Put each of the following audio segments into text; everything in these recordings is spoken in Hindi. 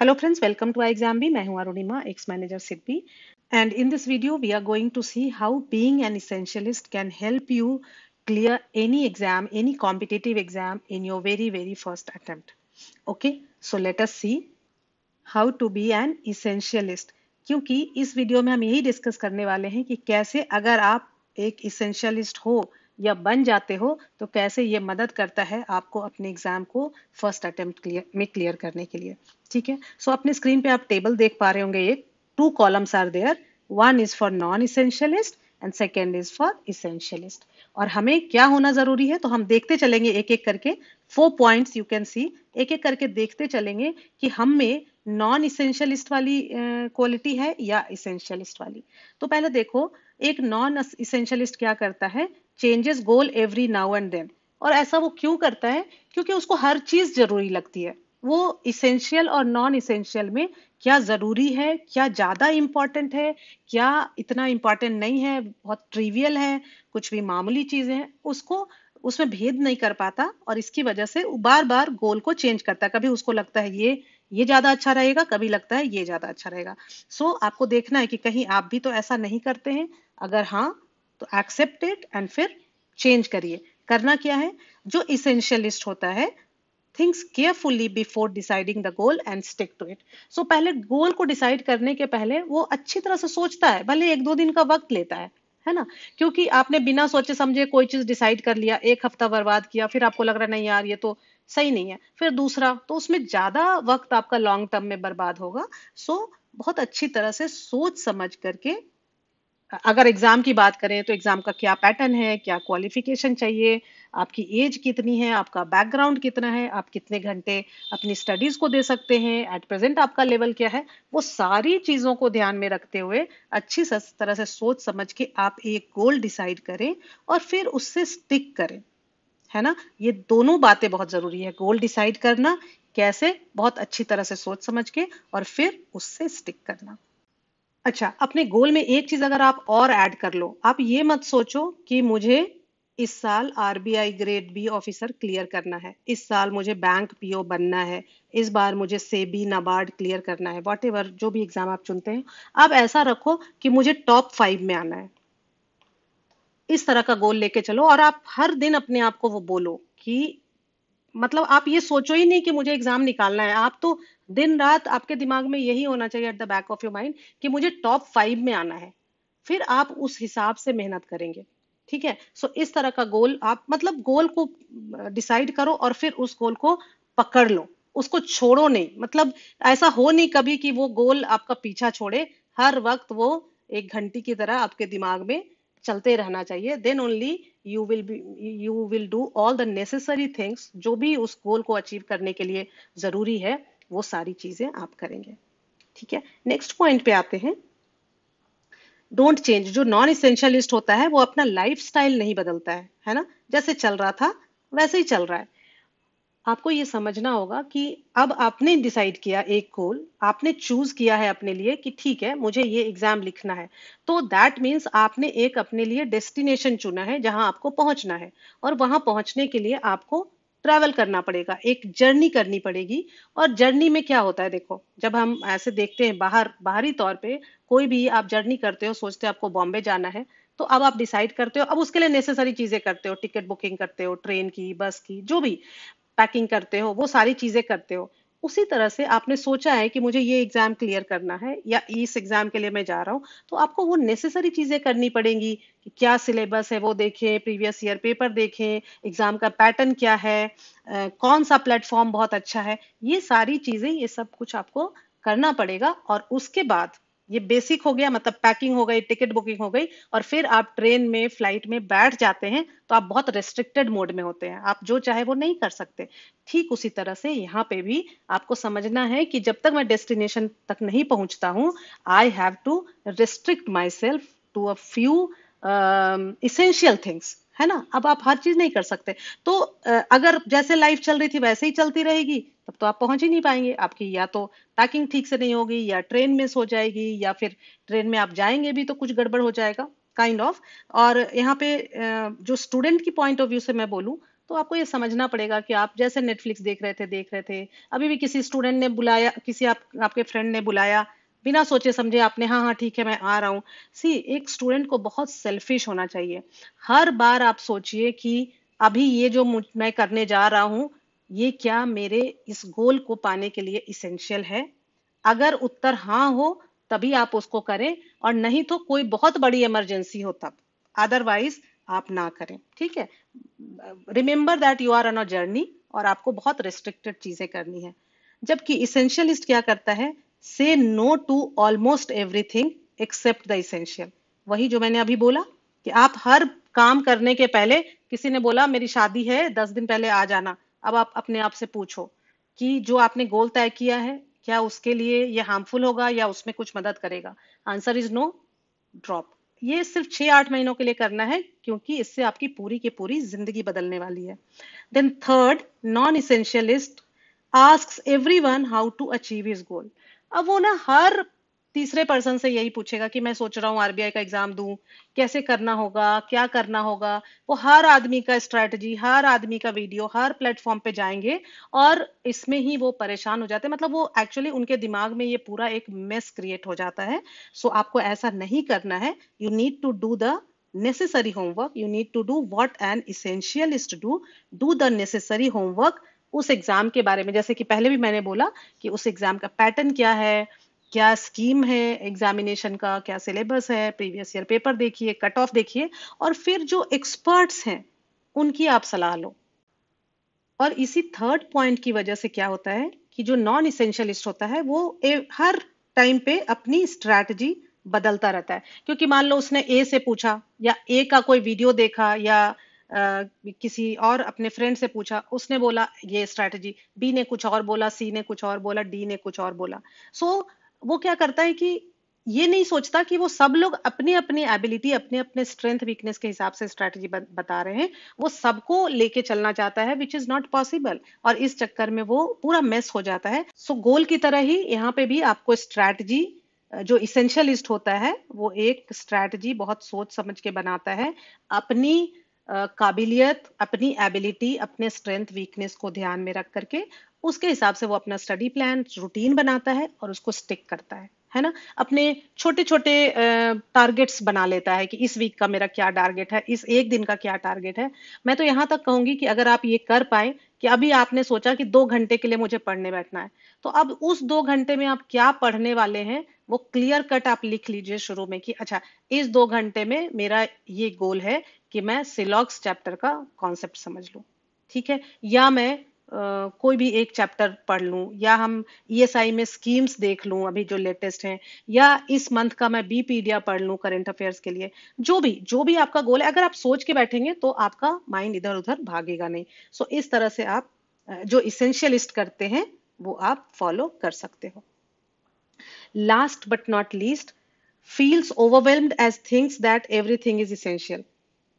Hello friends welcome to I exam भी मैं हूं Arunima ex manager sit and in this video we are going to see how being an essentialist can help you clear any exam any competitive exam in your very very first attempt okay so let us see how to be an essentialist क्योंकि इस वीडियो में हम यही डिस्कस करने वाले हैं कि कैसे अगर आप एक इसेंशियलिस्ट हो या बन जाते हो तो कैसे ये मदद करता है आपको अपने एग्जाम को फर्स्ट अटेम्प्ट में क्लियर करने के लिए ठीक है सो so, अपने स्क्रीन पे आप टेबल देख पा रहे होंगे एक two columns are there one is for non essentialist and second is for essentialist और हमें क्या होना जरूरी है तो हम देखते चलेंगे एक एक करके four points you can see एक एक करके देखते चलेंगे कि हम में नॉन इसेंशियलिस्ट वाली क्वालिटी uh, है या इसेंशियलिस्ट वाली तो पहले देखो एक नॉन इसेंशियलिस्ट क्या करता है changes goal every now and then और ऐसा वो क्यों करता है क्योंकि उसको हर चीज जरूरी लगती है वो इसेंशियल और नॉन इसेंशियल में क्या जरूरी है क्या ज्यादा इंपॉर्टेंट है क्या इतना इंपॉर्टेंट नहीं है बहुत ट्रिवियल है कुछ भी मामूली चीजें हैं उसको उसमें भेद नहीं कर पाता और इसकी वजह से बार बार गोल को चेंज करता है कभी उसको लगता है ये ये ज्यादा अच्छा रहेगा कभी लगता है ये ज्यादा अच्छा रहेगा सो so, आपको देखना है कि कहीं आप भी तो ऐसा नहीं करते हैं अगर हाँ तो एक्सेप्ट इट एंड फिर चेंज करिए करना क्या है जो इसेंशियलिस्ट होता है thinks carefully before deciding the goal and stick to it so पहले गोल को डिसाइड करने के पहले वो अच्छी तरह से सोचता है भले एक दो दिन का वक्त लेता है है ना क्योंकि आपने बिना सोचे समझे कोई चीज डिसाइड कर लिया एक हफ्ता बर्बाद किया फिर आपको लग रहा नहीं यार ये तो सही नहीं है फिर दूसरा तो उसमें ज्यादा वक्त आपका लॉन्ग टर्म में बर्बाद होगा सो so, बहुत अच्छी तरह से सोच समझ करके अगर एग्ज़ाम की बात करें तो एग्ज़ाम का क्या पैटर्न है क्या क्वालिफिकेशन चाहिए आपकी एज कितनी है आपका बैकग्राउंड कितना है आप कितने घंटे अपनी स्टडीज़ को दे सकते हैं एट प्रेजेंट आपका लेवल क्या है वो सारी चीज़ों को ध्यान में रखते हुए अच्छी तरह से सोच समझ के आप एक गोल डिसाइड करें और फिर उससे स्टिक करें है ना ये दोनों बातें बहुत ज़रूरी है गोल डिसाइड करना कैसे बहुत अच्छी तरह से सोच समझ के और फिर उससे स्टिक करना अच्छा अपने गोल में एक चीज अगर आप और ऐड कर लो आप ये मत सोचो कि मुझे इस साल RBI grade B officer clear करना है इस साल मुझे बैंक पीओ बनना है इस बार मुझे सेबी नाबार्ड क्लियर करना है वॉट जो भी एग्जाम आप चुनते हैं आप ऐसा रखो कि मुझे टॉप फाइव में आना है इस तरह का गोल लेके चलो और आप हर दिन अपने आप को वो बोलो कि मतलब आप ये सोचो ही नहीं कि मुझे एग्जाम निकालना है आप तो दिन रात आपके दिमाग में यही होना चाहिए at the back of your mind कि मुझे टॉप फाइव में आना है फिर आप उस हिसाब से मेहनत करेंगे ठीक है सो so, इस तरह का गोल आप मतलब गोल को डिसाइड करो और फिर उस गोल को पकड़ लो उसको छोड़ो नहीं मतलब ऐसा हो नहीं कभी कि वो गोल आपका पीछा छोड़े हर वक्त वो एक घंटी की तरह आपके दिमाग में चलते रहना चाहिए then only you will be you will do all the necessary things जो भी उस गोल को अचीव करने के लिए जरूरी है वो सारी चीजें आप करेंगे ठीक है नेक्स्ट पॉइंट पे आते हैं डोंट चेंज जो नॉन इसेंशियलिस्ट होता है वो अपना लाइफ नहीं बदलता है है ना जैसे चल रहा था वैसे ही चल रहा है आपको ये समझना होगा कि अब आपने डिसाइड किया एक गोल आपने चूज किया है अपने लिए कि ठीक है मुझे ये एग्जाम लिखना है तो दैट मीन्स आपने एक अपने लिए डेस्टिनेशन चुना है जहां आपको पहुंचना है और वहां पहुंचने के लिए आपको ट्रैवल करना पड़ेगा एक जर्नी करनी पड़ेगी और जर्नी में क्या होता है देखो जब हम ऐसे देखते हैं बाहर बाहरी तौर पे कोई भी आप जर्नी करते हो सोचते हो आपको बॉम्बे जाना है तो अब आप डिसाइड करते हो अब उसके लिए नेसेसरी चीजें करते हो टिकट बुकिंग करते हो ट्रेन की बस की जो भी पैकिंग करते हो वो सारी चीजें करते हो उसी तरह से आपने सोचा है कि मुझे ये एग्जाम क्लियर करना है या इस एग्जाम के लिए मैं जा रहा हूँ तो आपको वो नेसेसरी चीजें करनी पड़ेंगी कि क्या सिलेबस है वो देखें प्रीवियस ईयर पेपर देखें एग्जाम का पैटर्न क्या है कौन सा प्लेटफॉर्म बहुत अच्छा है ये सारी चीजें ये सब कुछ आपको करना पड़ेगा और उसके बाद ये बेसिक हो गया मतलब पैकिंग हो गई टिकट बुकिंग हो गई और फिर आप ट्रेन में फ्लाइट में बैठ जाते हैं तो आप बहुत रेस्ट्रिक्टेड मोड में होते हैं आप जो चाहे वो नहीं कर सकते ठीक उसी तरह से यहाँ पे भी आपको समझना है कि जब तक मैं डेस्टिनेशन तक नहीं पहुंचता हूँ I have to restrict myself to a few essential things है ना अब आप हर चीज नहीं कर सकते तो अगर जैसे लाइफ चल रही थी वैसे ही चलती रहेगी तब तो आप पहुंच ही नहीं पाएंगे आपकी या तो पैकिंग ठीक से नहीं होगी या ट्रेन मिस हो जाएगी या फिर ट्रेन में आप जाएंगे भी तो कुछ गड़बड़ हो जाएगा काइंड kind ऑफ of. और यहाँ पे जो स्टूडेंट की पॉइंट ऑफ व्यू से मैं बोलूँ तो आपको ये समझना पड़ेगा कि आप जैसे नेटफ्लिक्स देख रहे थे देख रहे थे अभी भी किसी स्टूडेंट ने बुलाया किसी आप आपके फ्रेंड ने बुलाया बिना सोचे समझे आपने हाँ हाँ ठीक है मैं आ रहा हूँ सी एक स्टूडेंट को बहुत सेल्फिश होना चाहिए हर बार आप सोचिए कि अभी ये जो मैं करने जा रहा हूँ ये क्या मेरे इस गोल को पाने के लिए इसेंशियल है अगर उत्तर हाँ हो तभी आप उसको करें और नहीं तो कोई बहुत बड़ी इमरजेंसी हो तब अदरवाइज आप ना करें ठीक है remember that you are on a journey और आपको बहुत रिस्ट्रिक्टेड चीजें करनी है जबकि इसेंशियलिस्ट क्या करता है say no to almost everything except the essential वही जो मैंने अभी बोला कि आप हर काम करने के पहले किसी ने बोला मेरी शादी है दस दिन पहले आ जाना अब आप अपने आप से पूछो कि जो आपने गोल तय किया है क्या उसके लिए ये हार्मफुल होगा या उसमें कुछ मदद करेगा आंसर इज नो ड्रॉप ये सिर्फ छह आठ महीनों के लिए करना है क्योंकि इससे आपकी पूरी की पूरी जिंदगी बदलने वाली है then third non essentialist ask everyone how to achieve is goal अब वो ना हर तीसरे पर्सन से यही पूछेगा कि मैं सोच रहा हूँ आरबीआई का एग्जाम दू कैसे करना होगा क्या करना होगा वो हर आदमी का स्ट्रेटजी हर आदमी का वीडियो हर प्लेटफॉर्म पे जाएंगे और इसमें ही वो परेशान हो जाते हैं मतलब वो एक्चुअली उनके दिमाग में ये पूरा एक मेस क्रिएट हो जाता है सो so, आपको ऐसा नहीं करना है you need to do the necessary homework you need to do what an essential is to do do the necessary homework उस एग्जाम के बारे में जैसे कि पहले भी मैंने बोला कि उस एग्जाम का पैटर्न क्या है क्या स्कीम है एग्जामिनेशन का क्या सिलेबस है प्रीवियस ईयर पेपर देखिए कट ऑफ देखिए और फिर जो एक्सपर्ट्स हैं उनकी आप सलाह लो और इसी थर्ड पॉइंट की वजह से क्या होता है कि जो नॉन इसेंशियलिस्ट होता है वो ए, हर टाइम पे अपनी स्ट्रैटेजी बदलता रहता है क्योंकि मान लो उसने ए से पूछा या ए का कोई वीडियो देखा या किसी और अपने फ्रेंड से पूछा उसने बोला ये स्ट्रैटेजी बी ने कुछ और बोला सी ने कुछ और बोला डी ने कुछ और बोला सो so, वो क्या करता है कि ये नहीं सोचता कि वो सब लोग अपनी अपनी एबिलिटी अपने अपने स्ट्रेंथ वीकनेस के हिसाब से स्ट्रैटेजी बता रहे हैं वो सबको लेके चलना चाहता है विच इज नॉट पॉसिबल और इस चक्कर में वो पूरा मेस हो जाता है सो so, गोल की तरह ही यहाँ पे भी आपको स्ट्रैटेजी जो इसेंशियलिस्ट होता है वो एक स्ट्रैटेजी बहुत सोच समझ के बनाता है अपनी काबिलियत अपनी एबिलिटी अपने स्ट्रेंथ वीकनेस को ध्यान में रख करके उसके हिसाब से वो अपना स्टडी प्लान रूटीन बनाता है और उसको स्टिक करता है है ना अपने छोटे छोटे टारगेट्स बना लेता है कि इस वीक का मेरा क्या टारगेट है इस एक दिन का क्या टारगेट है मैं तो यहां तक कहूंगी कि अगर आप ये कर पाए कि अभी आपने सोचा कि दो घंटे के लिए मुझे पढ़ने बैठना है तो अब उस दो घंटे में आप क्या पढ़ने वाले हैं वो क्लियर कट आप लिख लीजिए शुरू में कि अच्छा इस दो घंटे में मेरा ये गोल है कि मैं सिलॉक्स चैप्टर का कॉन्सेप्ट समझ लू ठीक है या मैं कोई भी एक चैप्टर पढ़ लूं या हम ईएसआई e में स्कीम्स देख लूं अभी जो लेटेस्ट हैं या इस मंथ का मैं बी पीडिया पढ़ लूं करंट अफेयर्स के लिए जो भी जो भी आपका गोल है अगर आप सोच के बैठेंगे तो आपका माइंड इधर उधर भागेगा नहीं सो so, इस तरह से आप जो इसेंशियलिस्ट करते हैं वो आप फॉलो कर सकते हो last but not least feels overwhelmed as things that everything is essential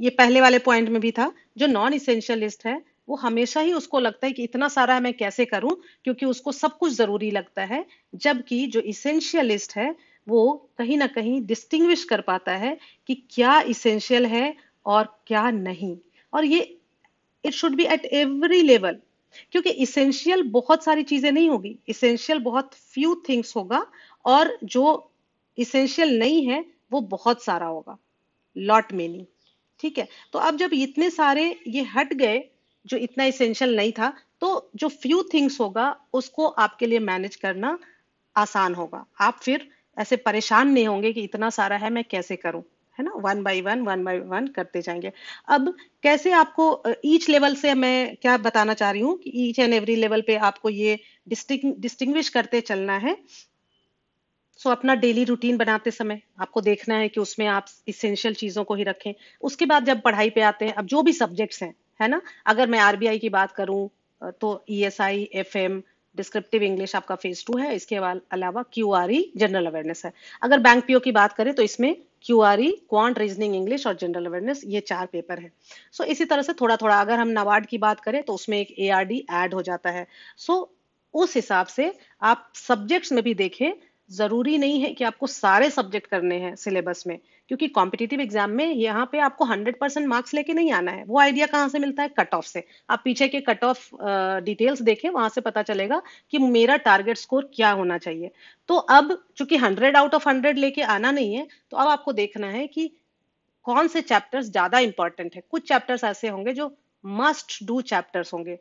ये पहले वाले पॉइंट में भी था जो नॉन इसेंशियलिस्ट है वो हमेशा ही उसको लगता है कि इतना सारा मैं कैसे करूं क्योंकि उसको सब कुछ जरूरी लगता है जबकि जो इसेंशियलिस्ट है वो कहीं ना कहीं डिस्टिंग्विश कर पाता है कि क्या इसेंशियल है और क्या नहीं और ये it should be at every level क्योंकि इसेंशियल बहुत सारी चीजें नहीं होगी इसेंशियल बहुत फ्यू थिंग्स होगा और जो इसेंशियल नहीं है वो बहुत सारा होगा लॉट मेनी ठीक है तो अब जब इतने सारे ये हट गए जो इतना इसेंशियल नहीं था तो जो फ्यू थिंग्स होगा उसको आपके लिए मैनेज करना आसान होगा आप फिर ऐसे परेशान नहीं होंगे कि इतना सारा है मैं कैसे करूं है ना one by one one by one करते जाएंगे अब कैसे आपको ईच लेवल से मैं क्या बताना चाह रही हूँ कि ईच एंड एवरी लेवल पे आपको ये डिस्टिंग डिस्टिंग्विश करते चलना है सो so, अपना डेली रूटीन बनाते समय आपको देखना है कि उसमें आप इसेंशियल चीजों को ही रखें उसके बाद जब पढ़ाई पे आते हैं अब जो भी सब्जेक्ट्स हैं है ना अगर मैं आरबीआई की बात करूं तो E S I F M descriptive English आपका फेज टू है इसके अलावा Q R E general awareness है अगर बैंक पीओ की बात करें तो इसमें Q R E quant reasoning English और जनरल अवेयरनेस ये चार पेपर है सो so, इसी तरह से थोड़ा थोड़ा अगर हम नवार्ड की बात करें तो उसमें एक ए आर डी एड हो जाता है सो so, उस हिसाब से आप सब्जेक्ट्स में भी देखें ज़रूरी नहीं है कि आपको सारे सब्जेक्ट करने हैं सिलेबस में क्योंकि कॉम्पिटेटिव एग्जाम में यहाँ पे आपको 100 परसेंट मार्क्स लेके नहीं आना है वो आइडिया कहाँ से मिलता है कट ऑफ से आप पीछे के कट ऑफ डिटेल्स देखें वहां से पता चलेगा कि मेरा टारगेट स्कोर क्या होना चाहिए तो अब चूंकि 100 आउट ऑफ 100 लेके आना नहीं है तो अब आपको देखना है कि कौन से चैप्टर्स ज्यादा इंपॉर्टेंट है कुछ चैप्टर्स ऐसे होंगे जो मस्ट डू चैप्टर्स होंगे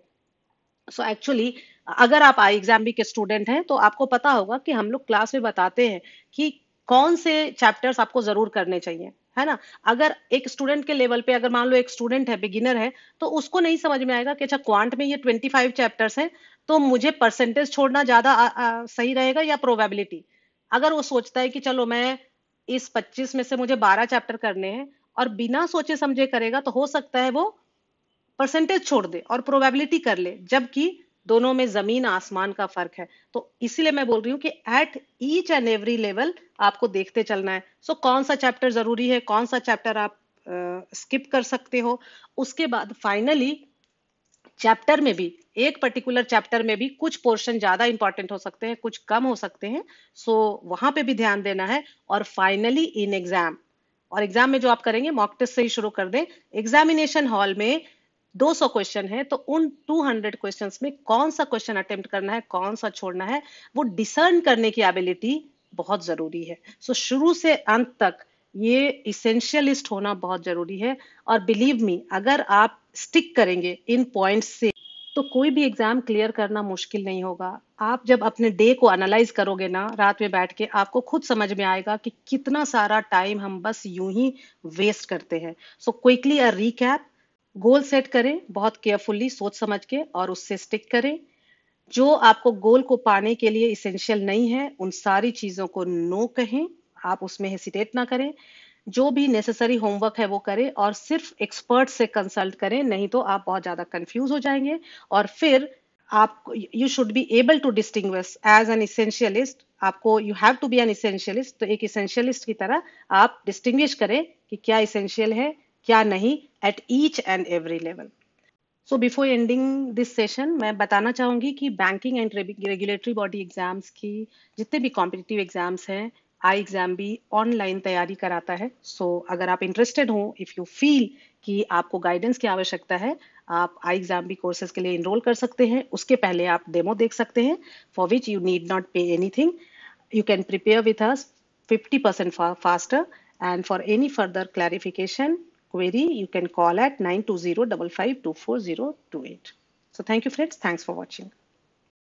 सो so एक्चुअली अगर आप आई एग्जाम के स्टूडेंट हैं तो आपको पता होगा कि हम लोग क्लास में बताते हैं कि कौन से चैप्टर्स आपको जरूर करने चाहिए है ना अगर एक स्टूडेंट के लेवल पे अगर मान लो एक स्टूडेंट है बिगिनर है तो उसको नहीं समझ में आएगा कि अच्छा क्वांट में ये 25 चैप्टर्स हैं तो मुझे परसेंटेज छोड़ना ज्यादा सही रहेगा या प्रोबेबिलिटी अगर वो सोचता है कि चलो मैं इस 25 में से मुझे 12 चैप्टर करने हैं और बिना सोचे समझे करेगा तो हो सकता है वो परसेंटेज छोड़ दे और प्रोबेबिलिटी कर ले जबकि दोनों में जमीन आसमान का फर्क है तो इसीलिए मैं बोल रही हूँ कि at each and every level आपको देखते चलना है सो so, कौन सा चैप्टर जरूरी है कौन सा चैप्टर आप स्किप uh, कर सकते हो उसके बाद फाइनली चैप्टर में भी एक पर्टिकुलर चैप्टर में भी कुछ पोर्शन ज्यादा इंपॉर्टेंट हो सकते हैं कुछ कम हो सकते हैं सो so, वहां पे भी ध्यान देना है और फाइनली इन एग्जाम और एग्जाम में जो आप करेंगे मॉक टेस्ट से ही शुरू कर दें एग्जामिनेशन हॉल में 200 क्वेश्चन है तो उन 200 क्वेश्चंस में कौन सा क्वेश्चन अटेम्प्ट करना है कौन सा छोड़ना है वो डिसर्न करने की एबिलिटी बहुत जरूरी है सो so, शुरू से अंत तक ये इसेंशियलिस्ट होना बहुत जरूरी है और बिलीव मी अगर आप स्टिक करेंगे इन पॉइंट्स से तो कोई भी एग्जाम क्लियर करना मुश्किल नहीं होगा आप जब अपने डे को एनालाइज करोगे ना रात में बैठ के आपको खुद समझ में आएगा कि कितना सारा टाइम हम बस यूं ही वेस्ट करते हैं so quickly a recap goal set करें बहुत केयरफुली सोच समझ के और उससे स्टिक करें जो आपको गोल को पाने के लिए इसेंशियल नहीं है उन सारी चीजों को नो कहें आप उसमें हेसिटेट ना करें जो भी नेसेसरी होमवर्क है वो करें और सिर्फ एक्सपर्ट से कंसल्ट करें नहीं तो आप बहुत ज्यादा कंफ्यूज हो जाएंगे और फिर आप you should be able to distinguish as an essentialist आपको you have to be an essentialist तो एक इसेंशियलिस्ट की तरह आप डिस्टिंग्विश करें कि क्या इसेंशियल है क्या नहीं at each and every level so before ending this session मैं बताना चाहूंगी कि banking and regulatory body exams की जितने भी कॉम्पिटेटिव एग्जाम्स हैं आई एग्जाम भी ऑनलाइन तैयारी कराता है सो so, अगर आप इंटरेस्टेड हो इफ़ यू फील कि आपको गाइडेंस की आवश्यकता है आप आई एग्जाम भी कोर्सेज के लिए इनरोल कर सकते हैं उसके पहले आप डेमो देख सकते हैं for which you need not pay anything you can prepare with us percent faster and for any further clarification query, you can call at 920 So thank you friends. Thanks for watching.